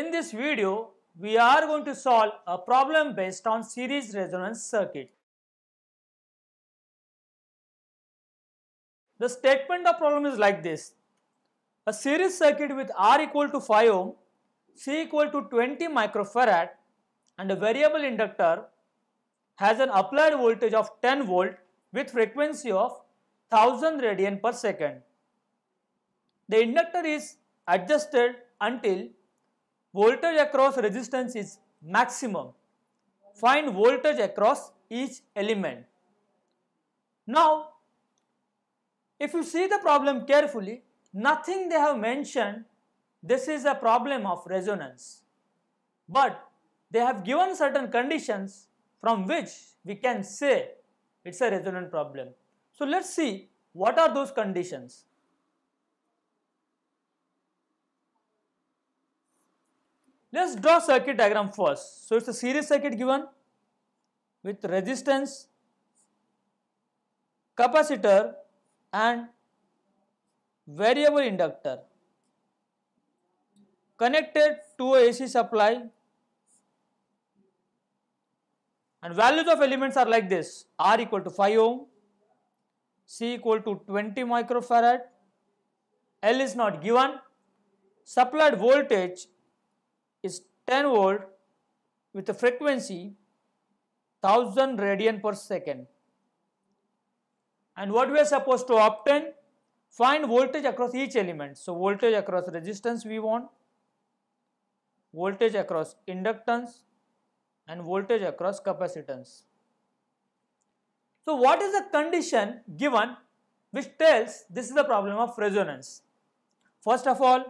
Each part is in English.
In this video, we are going to solve a problem based on series resonance circuit. The statement of problem is like this. A series circuit with R equal to 5 ohm, C equal to 20 microfarad and a variable inductor has an applied voltage of 10 volt with frequency of 1000 radian per second. The inductor is adjusted until voltage across resistance is maximum. Find voltage across each element. Now, if you see the problem carefully, nothing they have mentioned, this is a problem of resonance. But they have given certain conditions from which we can say it's a resonant problem. So, let us see what are those conditions. Let's draw circuit diagram first. So it's a series circuit given with resistance, capacitor and variable inductor connected to AC supply and values of elements are like this R equal to 5 ohm, C equal to 20 microfarad, L is not given, supplied voltage is 10 volt with a frequency 1000 radian per second. And what we are supposed to obtain? Find voltage across each element. So, voltage across resistance we want, voltage across inductance and voltage across capacitance. So, what is the condition given which tells this is the problem of resonance? First of all,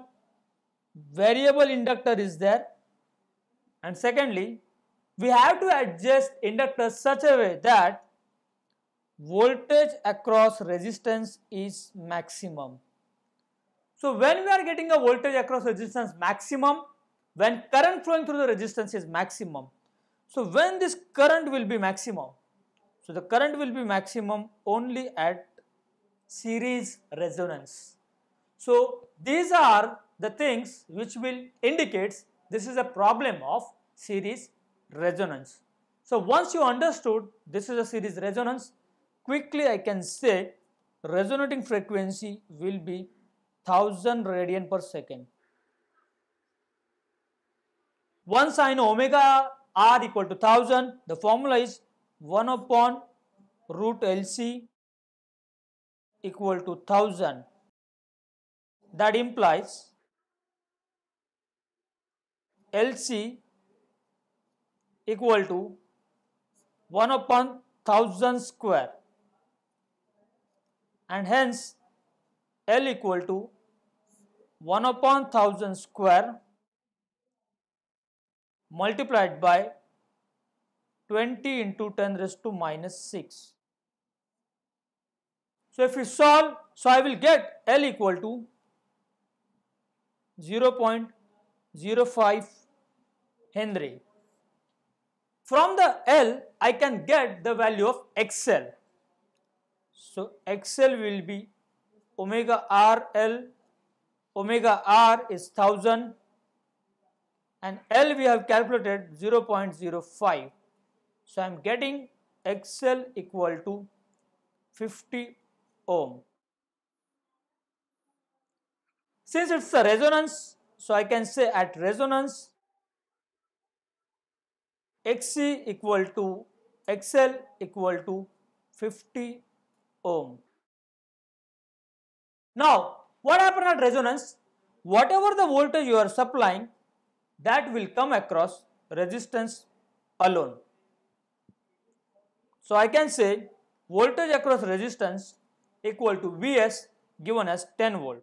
variable inductor is there and secondly we have to adjust inductor such a way that voltage across resistance is maximum. So when we are getting a voltage across resistance maximum when current flowing through the resistance is maximum. So when this current will be maximum? So the current will be maximum only at series resonance. So these are the things which will indicates this is a problem of series resonance. So once you understood this is a series resonance, quickly I can say resonating frequency will be 1000 radian per second. Once I know omega r equal to 1000, the formula is 1 upon root LC equal to 1000. That implies LC equal to 1 upon 1000 square and hence L equal to 1 upon 1000 square multiplied by 20 into 10 raised to minus 6. So, if you solve, so I will get L equal to 0 0.05 Henry. From the L, I can get the value of XL. So, XL will be omega RL, omega R is 1000 and L we have calculated 0 0.05. So, I am getting XL equal to 50 ohm. Since it is a resonance, so I can say at resonance Xc equal to XL equal to 50 ohm. Now, what happens at resonance? Whatever the voltage you are supplying, that will come across resistance alone. So, I can say voltage across resistance equal to Vs given as 10 volt.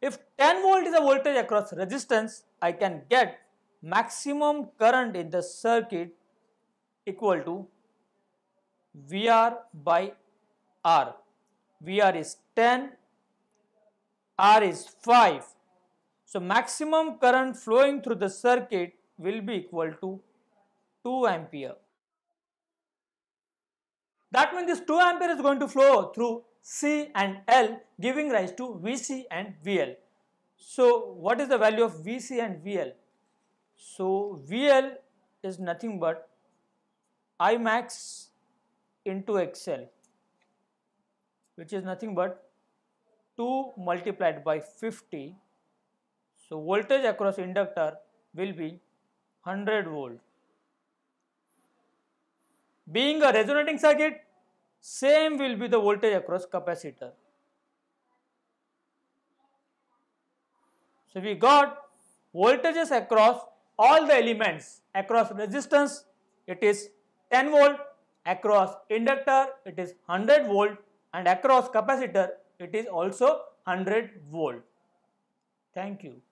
If 10 volt is a voltage across resistance, I can get maximum current in the circuit equal to VR by R. VR is 10, R is 5. So, maximum current flowing through the circuit will be equal to 2 ampere. That means this 2 ampere is going to flow through C and L giving rise to VC and VL. So, what is the value of VC and VL? So, VL is nothing but I max into XL which is nothing but 2 multiplied by 50. So, voltage across inductor will be 100 volt. Being a resonating circuit, same will be the voltage across capacitor. So, we got voltages across all the elements across resistance it is 10 volt, across inductor it is 100 volt and across capacitor it is also 100 volt. Thank you.